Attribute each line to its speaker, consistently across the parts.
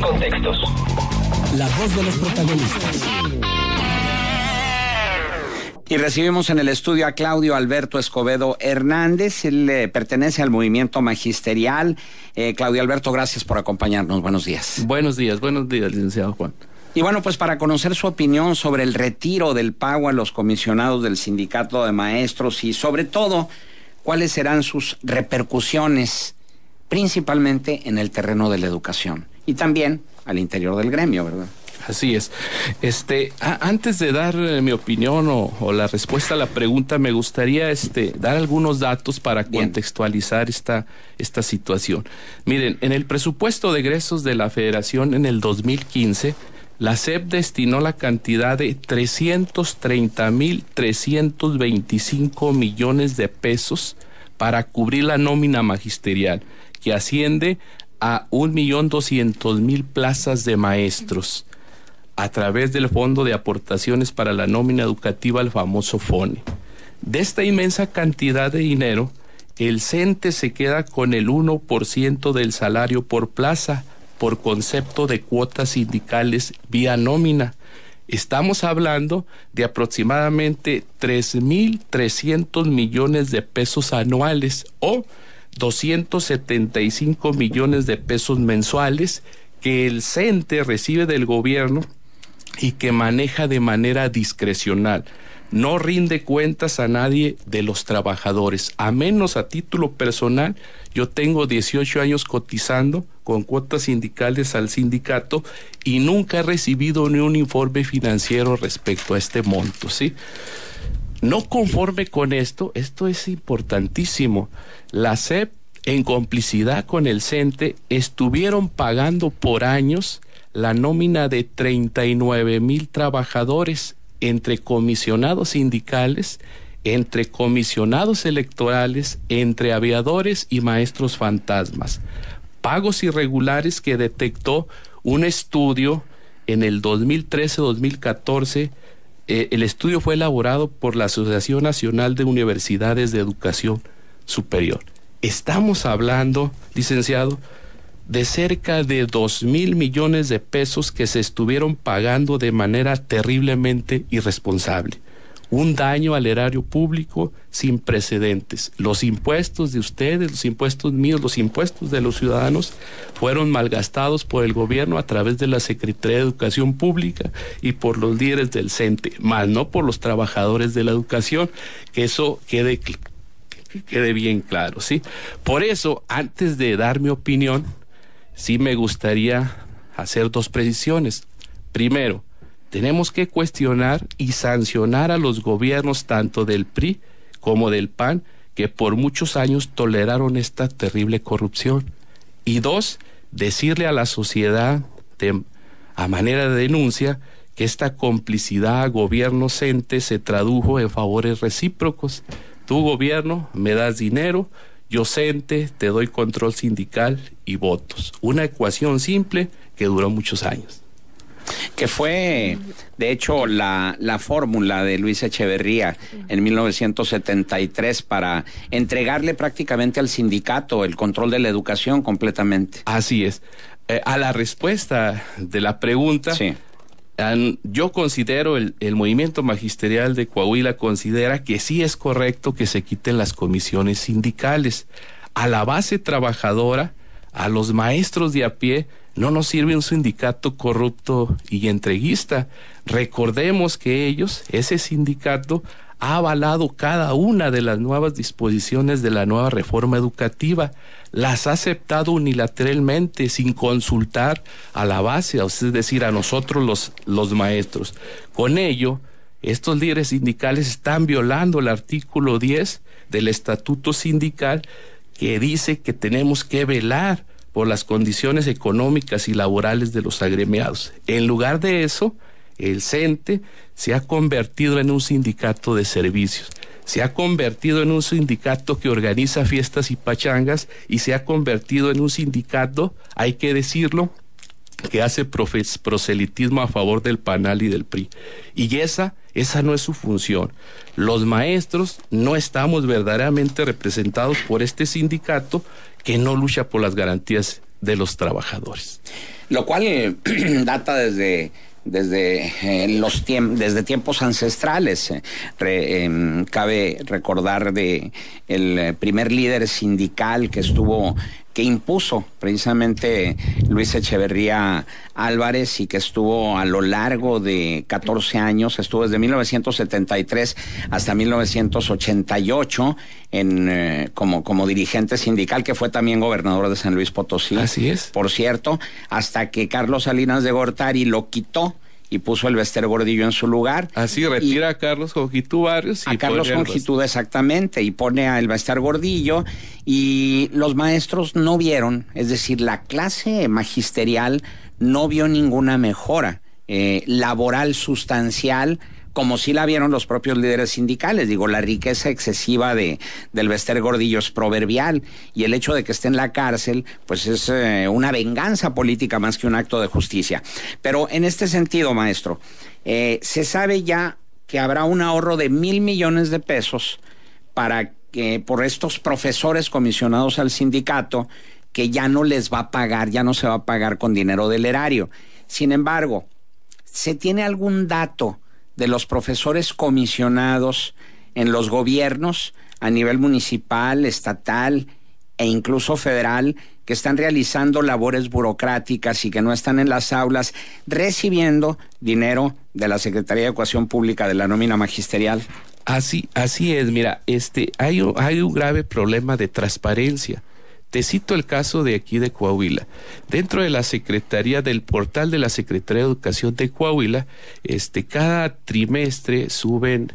Speaker 1: contextos. La voz de los protagonistas.
Speaker 2: Y recibimos en el estudio a Claudio Alberto Escobedo Hernández. Él eh, pertenece al movimiento magisterial. Eh, Claudio Alberto, gracias por acompañarnos. Buenos días. Buenos días, buenos días, licenciado Juan. Y bueno, pues para conocer su opinión sobre el retiro del pago a los comisionados del sindicato de maestros y sobre todo cuáles serán sus repercusiones, principalmente en el terreno de la educación y también al interior del gremio, ¿verdad? Así es. Este, antes
Speaker 1: de dar eh, mi opinión o, la respuesta a la pregunta, me gustaría este, dar algunos datos para contextualizar esta, esta situación. Miren, en el presupuesto de egresos de la Federación en el 2015, la SEP destinó la cantidad de 330.325 millones de pesos para cubrir la nómina magisterial, que asciende a 1.200.000 plazas de maestros a través del Fondo de Aportaciones para la Nómina Educativa, el famoso FONE. De esta inmensa cantidad de dinero, el CENTE se queda con el 1% del salario por plaza por concepto de cuotas sindicales vía nómina. Estamos hablando de aproximadamente 3.300 millones de pesos anuales o 275 millones de pesos mensuales que el CENTE recibe del gobierno y que maneja de manera discrecional. No rinde cuentas a nadie de los trabajadores, a menos a título personal. Yo tengo 18 años cotizando con cuotas sindicales al sindicato y nunca he recibido ni un informe financiero respecto a este monto, ¿sí? No conforme con esto, esto es importantísimo. La CEP, en complicidad con el CENTE, e, estuvieron pagando por años la nómina de 39 mil trabajadores entre comisionados sindicales, entre comisionados electorales, entre aviadores y maestros fantasmas. Pagos irregulares que detectó un estudio en el 2013-2014 eh, el estudio fue elaborado por la Asociación Nacional de Universidades de Educación Superior. Estamos hablando, licenciado, de cerca de dos mil millones de pesos que se estuvieron pagando de manera terriblemente irresponsable un daño al erario público sin precedentes. Los impuestos de ustedes, los impuestos míos, los impuestos de los ciudadanos fueron malgastados por el gobierno a través de la Secretaría de Educación Pública y por los líderes del CENTE, más no por los trabajadores de la educación, que eso quede, quede bien claro, ¿sí? Por eso, antes de dar mi opinión, sí me gustaría hacer dos precisiones. Primero, tenemos que cuestionar y sancionar a los gobiernos tanto del PRI como del PAN que por muchos años toleraron esta terrible corrupción. Y dos, decirle a la sociedad a manera de denuncia que esta complicidad gobierno-cente se tradujo en favores recíprocos. Tu gobierno me das dinero, yo cente, te doy control sindical y votos. Una ecuación simple que duró muchos años
Speaker 2: que fue de hecho la, la fórmula de Luis Echeverría en 1973 para entregarle prácticamente al sindicato el control de la educación completamente. Así es.
Speaker 1: Eh, a la respuesta de la pregunta, yo considero, el, el movimiento magisterial de Coahuila considera que sí es correcto que se quiten las comisiones sindicales. A la base trabajadora, a los maestros de a pie, no nos sirve un sindicato corrupto y entreguista. Recordemos que ellos, ese sindicato, ha avalado cada una de las nuevas disposiciones de la nueva reforma educativa, las ha aceptado unilateralmente sin consultar a la base, es decir, a nosotros los, los maestros. Con ello, estos líderes sindicales están violando el artículo 10 del Estatuto Sindical que dice que tenemos que velar por las condiciones económicas y laborales de los agremiados. En lugar de eso, el CENTE se ha convertido en un sindicato de servicios, se ha convertido en un sindicato que organiza fiestas y pachangas y se ha convertido en un sindicato, hay que decirlo, que hace proselitismo a favor del PANAL y del PRI. Y esa esa no es su función. Los maestros no estamos verdaderamente representados por este sindicato que no lucha por las garantías de los trabajadores.
Speaker 2: Lo cual eh, data desde desde, eh, los desde tiempos ancestrales. Eh, em, cabe recordar de el primer líder sindical que estuvo que impuso precisamente Luis Echeverría Álvarez y que estuvo a lo largo de 14 años, estuvo desde 1973 hasta 1988 en, eh, como, como dirigente sindical, que fue también gobernador de San Luis Potosí. Así es. Por cierto, hasta que Carlos Salinas de Gortari lo quitó y puso el Bester Gordillo en su lugar.
Speaker 1: Así retira a Carlos Conjitu a Carlos longitud
Speaker 2: exactamente, y pone a el Bester Gordillo. Y los maestros no vieron, es decir, la clase magisterial no vio ninguna mejora eh, laboral sustancial como si la vieron los propios líderes sindicales. Digo, la riqueza excesiva de, del Vester Gordillo es proverbial y el hecho de que esté en la cárcel, pues es eh, una venganza política más que un acto de justicia. Pero en este sentido, maestro, eh, se sabe ya que habrá un ahorro de mil millones de pesos para que por estos profesores comisionados al sindicato que ya no les va a pagar, ya no se va a pagar con dinero del erario. Sin embargo, ¿se tiene algún dato? de los profesores comisionados en los gobiernos a nivel municipal, estatal e incluso federal que están realizando labores burocráticas y que no están en las aulas recibiendo dinero de la Secretaría de Educación Pública de la nómina magisterial.
Speaker 1: Así, así es, mira, este, hay, hay un grave problema de transparencia. Te cito el caso de aquí de Coahuila. Dentro de la Secretaría, del portal de la Secretaría de Educación de Coahuila, este, cada trimestre suben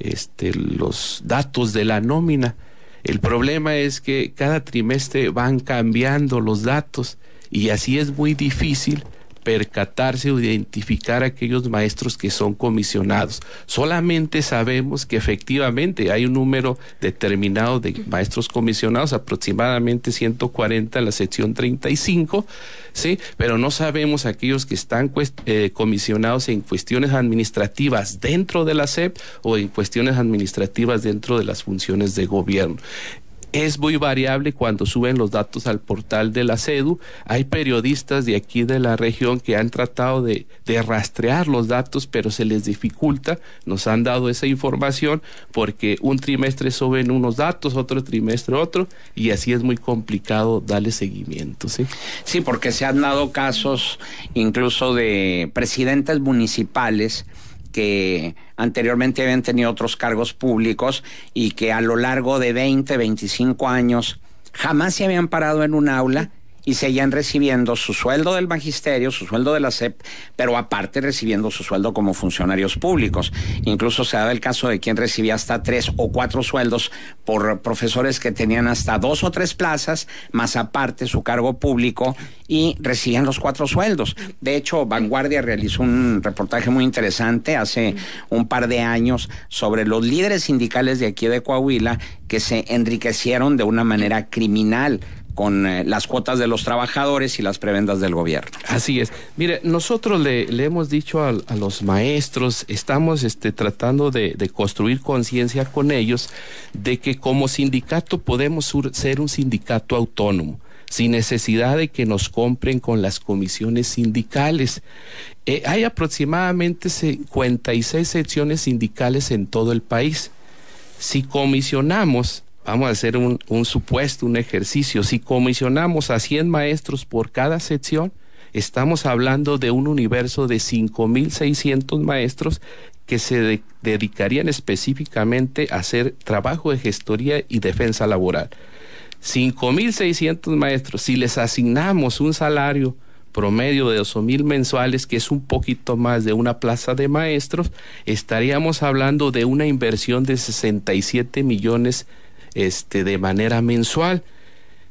Speaker 1: este, los datos de la nómina. El problema es que cada trimestre van cambiando los datos y así es muy difícil percatarse o identificar aquellos maestros que son comisionados. Solamente sabemos que efectivamente hay un número determinado de maestros comisionados, aproximadamente 140 en la sección 35, ¿sí? pero no sabemos aquellos que están eh, comisionados en cuestiones administrativas dentro de la SEP o en cuestiones administrativas dentro de las funciones de gobierno. Es muy variable cuando suben los datos al portal de la CEDU. Hay periodistas de aquí de la región que han tratado de, de rastrear los datos, pero se les dificulta. Nos han dado esa información porque un trimestre suben unos datos, otro
Speaker 2: trimestre otro, y así es muy complicado darle seguimiento. Sí, sí porque se han dado casos incluso de presidentes municipales que anteriormente habían tenido otros cargos públicos y que a lo largo de 20, 25 años jamás se habían parado en un aula y seguían recibiendo su sueldo del magisterio, su sueldo de la SEP, pero aparte recibiendo su sueldo como funcionarios públicos. Incluso se daba el caso de quien recibía hasta tres o cuatro sueldos por profesores que tenían hasta dos o tres plazas, más aparte su cargo público, y recibían los cuatro sueldos. De hecho, Vanguardia realizó un reportaje muy interesante hace un par de años sobre los líderes sindicales de aquí de Coahuila que se enriquecieron de una manera criminal con eh, las cuotas de los trabajadores y las prebendas del gobierno.
Speaker 1: Así es. Mire, nosotros le, hemos dicho a, los maestros, estamos este, tratando de, construir conciencia con ellos de que como sindicato podemos ser un sindicato autónomo sin necesidad de que nos compren con las comisiones sindicales. Eh, hay aproximadamente 56 secciones sindicales en todo el país. Si comisionamos vamos a hacer un, supuesto, un ejercicio. Si comisionamos a 100 maestros por cada sección, estamos hablando de un universo de 5.600 maestros que se dedicarían específicamente a hacer trabajo de gestoría y defensa laboral. 5.600 maestros, si les asignamos un salario promedio de 2.000 mensuales, que es un poquito más de una plaza de maestros, estaríamos hablando de una inversión de 67 millones este, de manera mensual.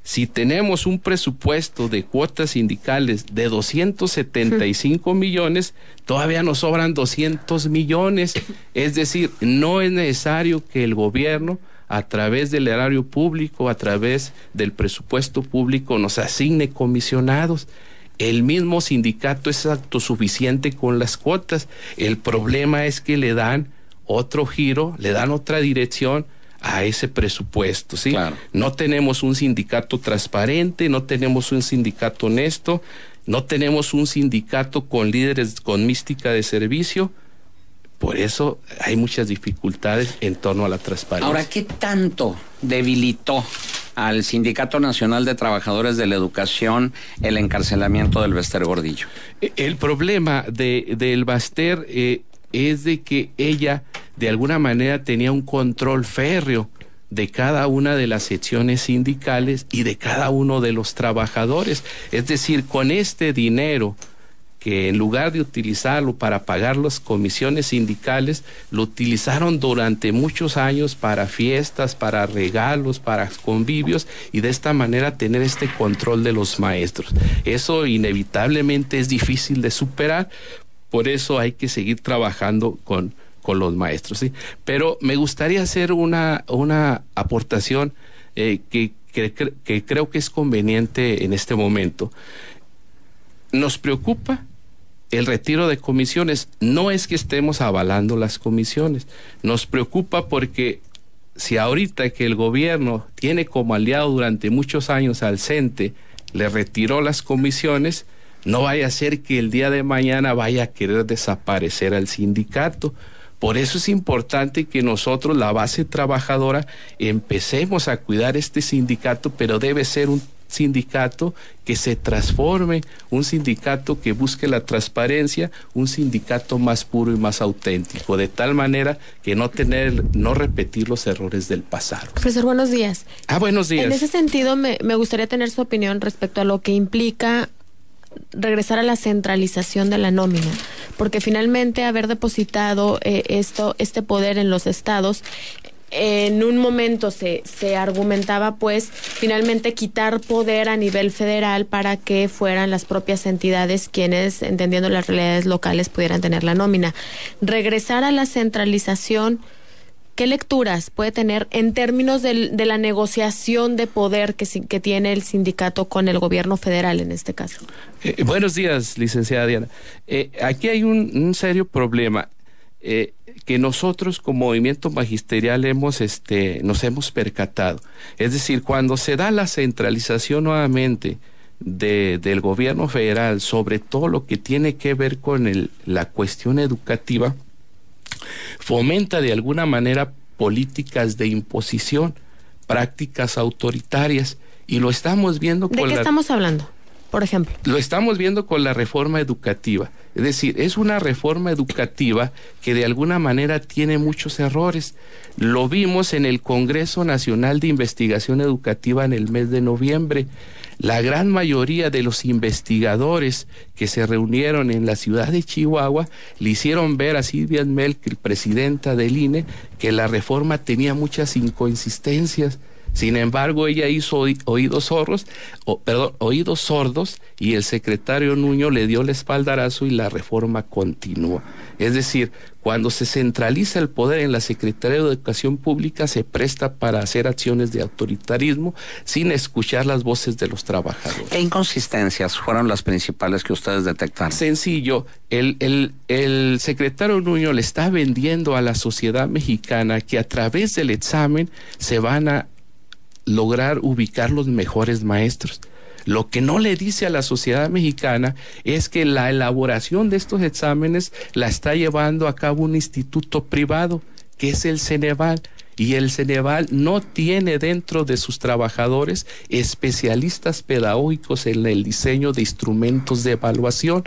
Speaker 1: Si tenemos un presupuesto de cuotas sindicales de 275 millones, todavía nos sobran 200 millones. Es decir, no es necesario que el gobierno a través del erario público, a través del presupuesto público, nos asigne comisionados. El mismo sindicato es autosuficiente con las cuotas. El problema es que le dan otro giro, le dan otra dirección a ese presupuesto, ¿sí? No tenemos un sindicato transparente, no tenemos un sindicato honesto, no tenemos un sindicato con líderes con mística de servicio. Por eso hay muchas dificultades en torno a la transparencia. Ahora,
Speaker 2: ¿qué tanto debilitó al Sindicato Nacional de Trabajadores de la Educación el encarcelamiento del Bester Gordillo?
Speaker 1: E, el problema de, del Baster eh, es de que ella de alguna manera tenía un control férreo de cada una de las secciones sindicales y de cada uno de los trabajadores. Es decir, con este dinero que en lugar de utilizarlo para pagar las comisiones sindicales, lo utilizaron durante muchos años para fiestas, para regalos, para convivios y de esta manera tener este control de los maestros. Eso inevitablemente es difícil de superar, por eso hay que seguir trabajando con con los maestros. ¿sí? Pero me gustaría hacer una, una aportación eh, que, que, que creo que es conveniente en este momento. Nos preocupa el retiro de comisiones. No es que estemos avalando las comisiones. Nos preocupa porque si ahorita que el gobierno tiene como aliado durante muchos años al CENTE, le retiró las comisiones, no vaya a ser que el día de mañana vaya a querer desaparecer al sindicato por eso es importante que nosotros, la base trabajadora, empecemos a cuidar este sindicato, pero debe ser un sindicato que se transforme, un sindicato que busque la transparencia, un sindicato más puro y más auténtico, de tal manera que no tener, no repetir los errores del pasado.
Speaker 3: Profesor, buenos días. Ah,
Speaker 1: buenos días. En ese
Speaker 3: sentido, me gustaría tener su opinión respecto a lo que implica regresar a la centralización de la nómina, porque finalmente haber depositado eh, esto, este poder en los estados en un momento se, se, argumentaba pues finalmente quitar poder a nivel federal para que fueran las propias entidades quienes, entendiendo las realidades locales, pudieran tener la nómina. Regresar a la centralización ¿Qué lecturas puede tener en términos de, la negociación de poder que, tiene el sindicato con el gobierno federal en este caso?
Speaker 1: Eh, buenos días, licenciada Diana. Eh, aquí hay un, serio problema eh, que nosotros como movimiento magisterial hemos, este, nos hemos percatado. Es decir, cuando se da la centralización nuevamente, del gobierno federal sobre todo lo que tiene que ver con la cuestión educativa, fomenta de alguna manera políticas de imposición, prácticas autoritarias, y lo estamos viendo con ¿De qué estamos hablando? Por ejemplo. Lo estamos viendo con la reforma educativa. Es decir, es una reforma educativa que de alguna manera tiene muchos errores. Lo vimos en el Congreso Nacional de Investigación Educativa en el mes de noviembre. La gran mayoría de los investigadores que se reunieron en la ciudad de Chihuahua le hicieron ver a Silvia Melk, presidenta del INE, que la reforma tenía muchas inconsistencias sin embargo, ella hizo oídos sordos, perdón, oídos sordos y el secretario Nuño le dio el espaldarazo y la reforma continúa. Es decir, cuando se centraliza el poder en la Secretaría de Educación Pública, se presta para hacer acciones de autoritarismo sin escuchar las voces de los trabajadores. ¿Qué
Speaker 2: inconsistencias
Speaker 1: fueron las principales que ustedes detectaron? Sencillo, el, el, el secretario Nuño le está vendiendo a la sociedad mexicana que a través del examen se van a lograr ubicar los mejores maestros. Lo que no le dice a la sociedad mexicana es que la elaboración de estos exámenes la está llevando a cabo un instituto privado, que es el Ceneval. Y el Ceneval no tiene dentro de sus trabajadores especialistas pedagógicos en el diseño de instrumentos de evaluación.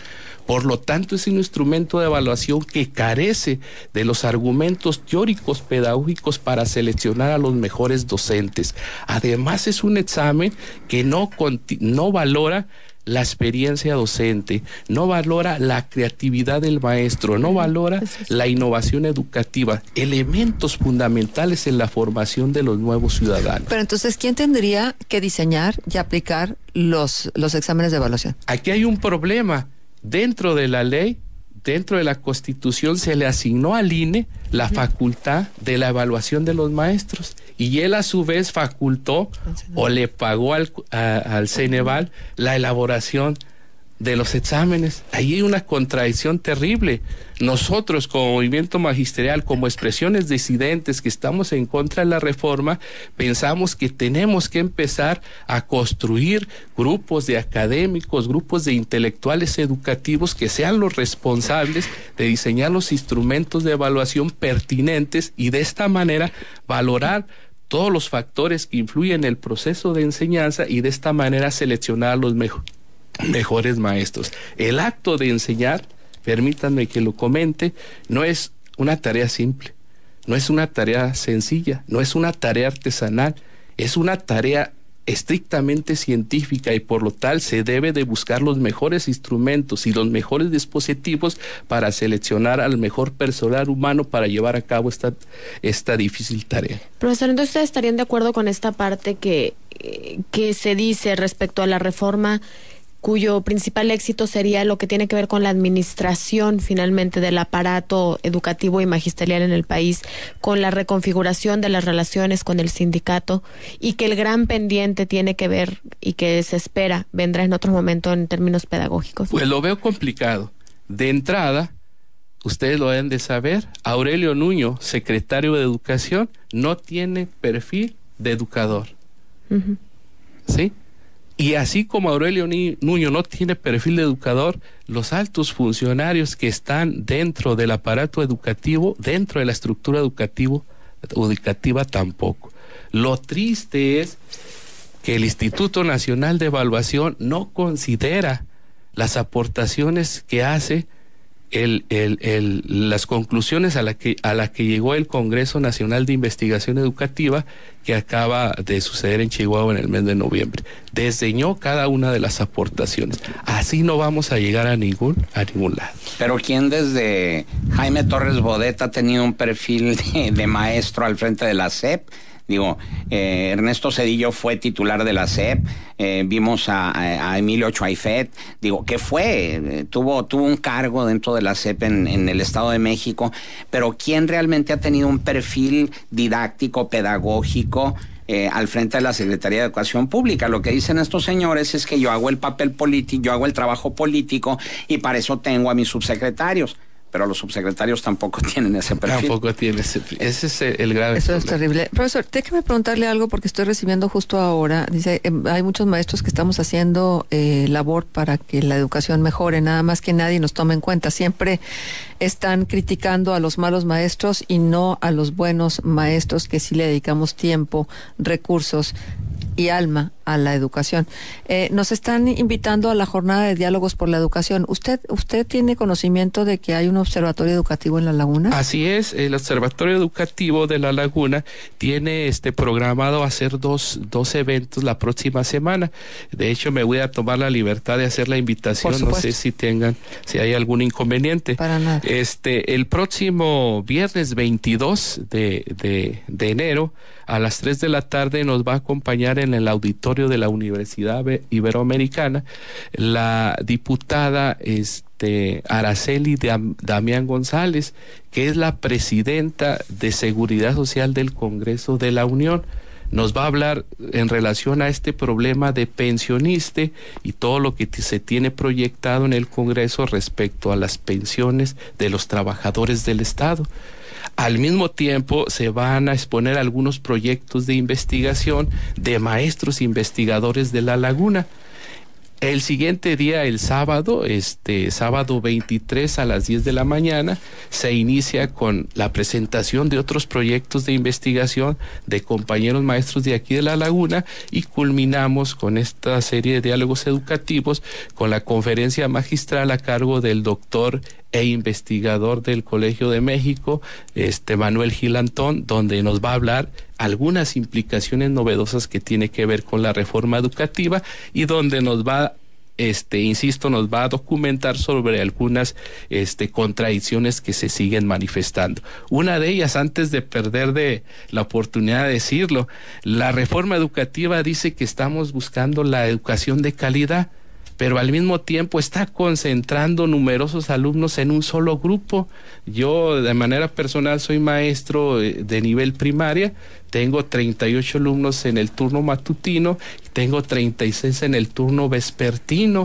Speaker 1: Por lo tanto, es un instrumento de evaluación que carece de los argumentos teóricos pedagógicos para seleccionar a los mejores docentes. Además, es un examen que no, no valora la experiencia docente, no valora la creatividad del maestro, no valora la innovación educativa, elementos fundamentales en la formación de los nuevos ciudadanos.
Speaker 4: Pero entonces, ¿quién tendría que diseñar y aplicar los, los exámenes de evaluación?
Speaker 1: Aquí hay un problema dentro de la ley, dentro de la constitución, se le asignó al INE la facultad de la evaluación de los maestros y él a su vez facultó o le pagó al, al Ceneval la elaboración de los exámenes. Ahí hay una contradicción terrible. Nosotros como movimiento magisterial, como expresiones disidentes que estamos en contra de la reforma, pensamos que tenemos que empezar a construir grupos de académicos, grupos de intelectuales educativos que sean los responsables de diseñar los instrumentos de evaluación pertinentes y de esta manera valorar todos los factores que influyen en el proceso de enseñanza y de esta manera seleccionar los, mejores mejores maestros. El acto de enseñar, permítanme que lo comente, no es una tarea simple, no es una tarea sencilla, no es una tarea artesanal, es una tarea estrictamente científica y por lo tal se debe de buscar los mejores instrumentos y los mejores dispositivos para seleccionar al mejor personal humano para llevar a cabo esta, esta difícil tarea.
Speaker 3: Profesor, ustedes estarían de acuerdo con esta parte que, eh, que se dice respecto a la reforma cuyo principal éxito sería lo que tiene que ver con la administración finalmente del aparato educativo y magisterial en el país, con la reconfiguración de las relaciones con el sindicato y que el gran pendiente tiene que ver y que se espera vendrá en otro momento en términos pedagógicos. Pues
Speaker 1: lo veo complicado. De entrada, ustedes lo deben de saber, Aurelio Nuño, secretario de Educación, no tiene perfil de educador. ¿Sí? Y así como Aurelio Nuño no tiene perfil de educador, los altos funcionarios que están dentro del aparato educativo, dentro de la estructura educativo, educativa tampoco. Lo triste es que el Instituto Nacional de Evaluación no considera las aportaciones que hace las conclusiones a las que, la que llegó el Congreso Nacional de Investigación Educativa que acaba de suceder en Chihuahua en el mes de noviembre. Desdeñó cada una de las aportaciones. Así no vamos a llegar a ningún, a ningún lado.
Speaker 2: Pero ¿quién desde Jaime Torres Bodet ha tenido un perfil de, de maestro al frente de la CEP. Digo, eh, Ernesto Cedillo fue titular de la CEP, eh, vimos a, Emilio Chuaifet, digo, ¿qué fue? Eh, tuvo, un cargo dentro de la CEP en, el Estado de México, pero ¿quién realmente ha tenido un perfil didáctico, pedagógico? al frente de la Secretaría de Educación Pública. Lo que dicen estos señores es que yo hago el papel político, yo hago el trabajo político y para eso tengo a mis subsecretarios pero los subsecretarios tampoco tienen ese perfil. Tampoco tienen ese Ese es el grave.
Speaker 1: Eso es
Speaker 4: terrible. Profesor, déjeme preguntarle algo porque estoy recibiendo justo ahora. Dice, em, hay muchos maestros que estamos haciendo eh, labor para que la educación mejore, nada más que nadie nos tome en cuenta. Siempre están criticando a los malos maestros y no a los buenos maestros que sí le dedicamos tiempo, recursos y alma a la educación. Eh, nos están invitando a la jornada de diálogos por la educación. ¿Usted, usted tiene conocimiento de que hay un observatorio educativo en la laguna? Así
Speaker 1: es, el observatorio educativo de la laguna tiene este programado hacer dos, dos eventos la próxima semana. De hecho, me voy a tomar la libertad de hacer la invitación. No sé si tengan, si hay algún inconveniente. Para nada. Este, el próximo viernes 22 de, de enero a las 3 de la tarde nos va a acompañar en el auditorio de la Universidad Iberoamericana, la diputada este, Araceli Damián González, que es la presidenta de Seguridad Social del Congreso de la Unión nos va a hablar en relación a este problema de pensionista y todo lo que se tiene proyectado en el Congreso respecto a las pensiones de los trabajadores del Estado. Al mismo tiempo se van a exponer algunos proyectos de investigación de maestros investigadores de la laguna. El siguiente día, el sábado, este sábado 23 a las 10 de la mañana, se inicia con la presentación de otros proyectos de investigación de compañeros maestros de aquí de La Laguna y culminamos con esta serie de diálogos educativos con la conferencia magistral a cargo del doctor e investigador del Colegio de México, este Manuel Gilantón, donde nos va a hablar algunas implicaciones novedosas que tiene que ver con la reforma educativa y donde nos va este insisto nos va a documentar sobre algunas este contradicciones que se siguen manifestando. Una de ellas antes de perder de la oportunidad de decirlo, la reforma educativa dice que estamos buscando la educación de calidad pero al mismo tiempo está concentrando numerosos alumnos en un solo grupo. Yo de manera personal soy maestro eh, de nivel primaria, tengo 38 alumnos en el turno matutino, tengo 36 en el turno vespertino,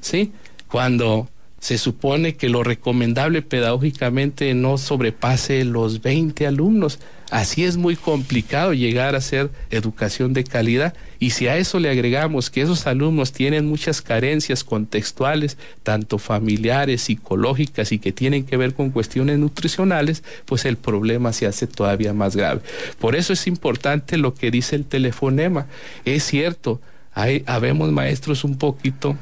Speaker 1: ¿sí? Cuando se supone que lo recomendable pedagógicamente no sobrepase los 20 alumnos. Así es muy complicado llegar a hacer educación de calidad y si a eso le agregamos que esos alumnos tienen muchas carencias contextuales, tanto familiares, psicológicas y que tienen que ver con cuestiones nutricionales, pues el problema se hace todavía más grave. Por eso es importante lo que dice el telefonema. Es cierto, hay, habemos maestros un poquito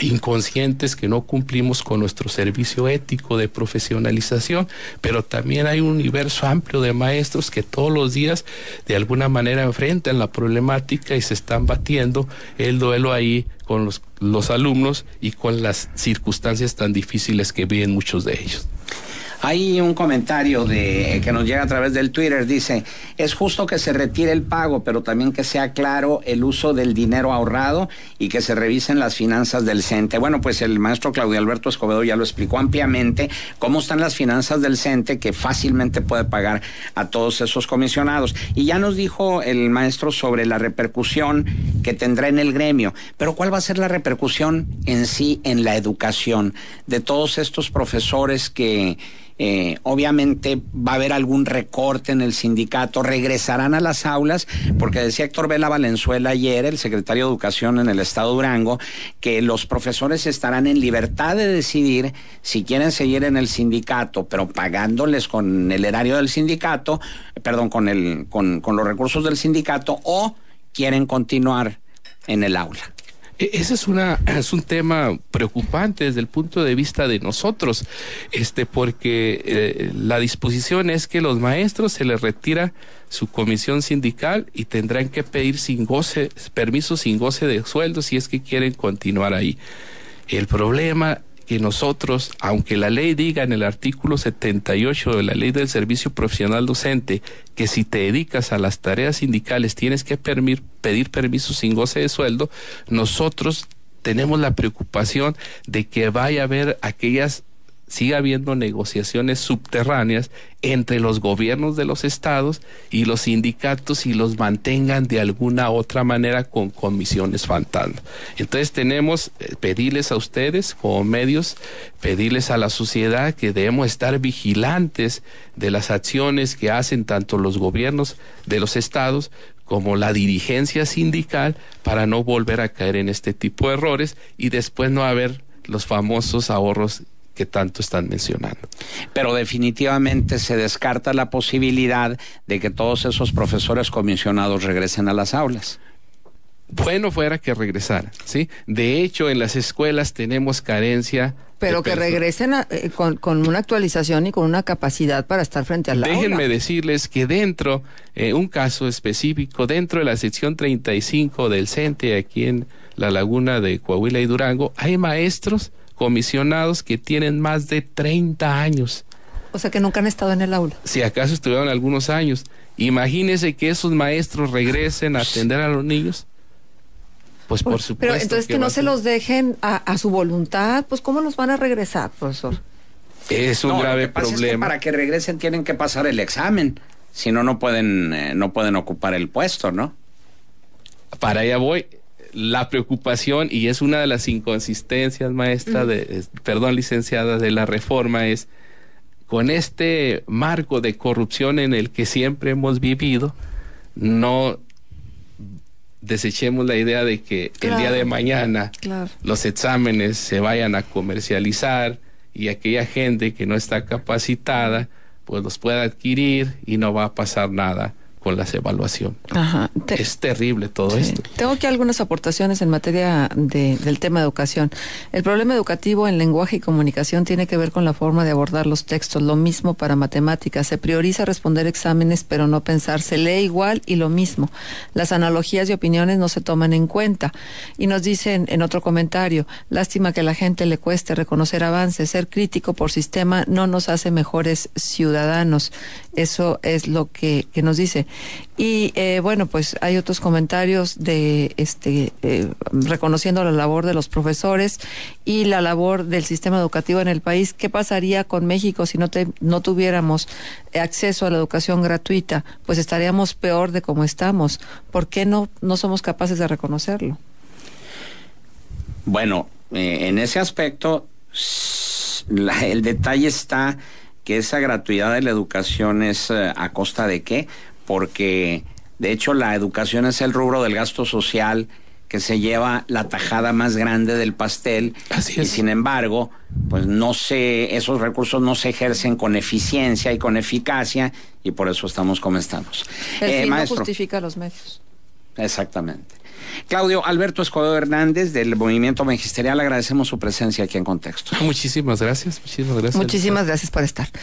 Speaker 1: inconscientes que no cumplimos con nuestro servicio ético de profesionalización, pero también hay un universo amplio de maestros que todos los días de alguna manera enfrentan la problemática y se están batiendo el duelo ahí con los, alumnos y con las circunstancias tan difíciles que viven muchos de ellos.
Speaker 2: Hay un comentario de, que nos llega a través del Twitter, dice, es justo que se retire el pago, pero también que sea claro el uso del dinero ahorrado y que se revisen las finanzas del CENTE. Bueno, pues el maestro Claudio Alberto Escobedo ya lo explicó ampliamente cómo están las finanzas del CENTE que fácilmente puede pagar a todos esos comisionados. Y ya nos dijo el maestro sobre la repercusión que tendrá en el gremio, pero ¿cuál va a ser la repercusión en sí en la educación de todos estos profesores que eh, obviamente va a haber algún recorte en el sindicato, regresarán a las aulas, porque decía Héctor Vela Valenzuela ayer, el secretario de Educación en el Estado Durango, que los profesores estarán en libertad de decidir si quieren seguir en el sindicato, pero pagándoles con el erario del sindicato, perdón, con, el, con, con los recursos del sindicato, o quieren continuar en el aula. E-,
Speaker 1: ese es, una, es un tema preocupante desde el punto de vista de nosotros, este, porque eh, la disposición es que los maestros se les retira su comisión sindical y tendrán que pedir sin goce, permiso sin goce de sueldo si es que quieren continuar ahí. El problema nosotros, aunque la ley diga en el artículo 78 de la ley del servicio profesional docente que si te dedicas a las tareas sindicales tienes que pedir permiso sin goce de sueldo, nosotros tenemos la preocupación de que vaya a haber aquellas Sigue habiendo negociaciones subterráneas entre los gobiernos de los estados y los sindicatos y los mantengan de alguna otra manera con comisiones fantasma. Entonces tenemos eh, pedirles a ustedes como medios, pedirles a la sociedad que debemos estar vigilantes de las acciones que hacen tanto los gobiernos de los estados como la dirigencia sindical para no volver a caer en este tipo de errores y después no haber
Speaker 2: los famosos ahorros que tanto están mencionando. Pero definitivamente se descarta la posibilidad de que todos esos profesores comisionados regresen a las aulas. Bueno fuera que regresaran, ¿sí? De hecho, en las escuelas tenemos
Speaker 1: carencia pero que regresen
Speaker 4: eh, con, una actualización y con una capacidad para estar frente al la Déjenme
Speaker 1: decirles que dentro, eh, un caso específico, dentro de la sección 35 del CENTE, aquí en la laguna de Coahuila y Durango, hay maestros comisionados que tienen más de 30 años.
Speaker 4: O sea que nunca han estado en el aula.
Speaker 1: Si acaso estuvieron algunos años. Imagínese que esos maestros regresen a pues, atender a los niños. Pues por, pues, supuesto. Pero entonces que, no se
Speaker 4: los dejen a, su voluntad, pues ¿cómo los van a regresar, profesor?
Speaker 2: Es un grave problema. para que regresen tienen que pasar el examen, si no no pueden eh, no pueden ocupar el puesto, ¿no?
Speaker 1: Para allá voy la preocupación, y es una de las inconsistencias, maestra, de, perdón, licenciada, de la reforma, es con este marco de corrupción en el que siempre hemos vivido, no desechemos la idea de que el día de mañana los exámenes se vayan a comercializar y aquella gente que no está capacitada, pues los pueda adquirir y no va a pasar nada con las evaluaciones. es terrible todo esto.
Speaker 4: Tengo aquí algunas aportaciones en materia de, del tema de educación. El problema educativo en lenguaje y comunicación tiene que ver con la forma de abordar los textos. Lo mismo para matemáticas. Se prioriza responder exámenes, pero no pensar. Se lee igual y lo mismo. Las analogías y opiniones no se toman en cuenta. Y nos dicen en otro comentario, lástima que a la gente le cueste reconocer avances. Ser crítico por sistema no nos hace mejores ciudadanos. Eso es lo que nos dice. Y eh, bueno, pues hay otros comentarios de este eh, reconociendo la labor de los profesores y la labor del sistema educativo en el país. ¿Qué pasaría con México si no te, no tuviéramos acceso a la educación gratuita? Pues estaríamos peor de como estamos. ¿Por qué no no somos capaces de reconocerlo?
Speaker 2: Bueno, eh, en ese aspecto el detalle está que esa gratuidad de la educación es a costa de qué? porque de hecho la educación es el rubro del gasto social que se lleva la tajada más grande del pastel Así y sin embargo, pues no se esos recursos no se ejercen con eficiencia y con eficacia y por eso estamos como estamos.
Speaker 4: El eh, no justifica los medios.
Speaker 2: Exactamente. Claudio Alberto Escobedo Hernández del Movimiento Magisterial, agradecemos su presencia aquí en Contexto.
Speaker 1: Muchísimas gracias, muchísimas gracias. Muchísimas gracias por estar.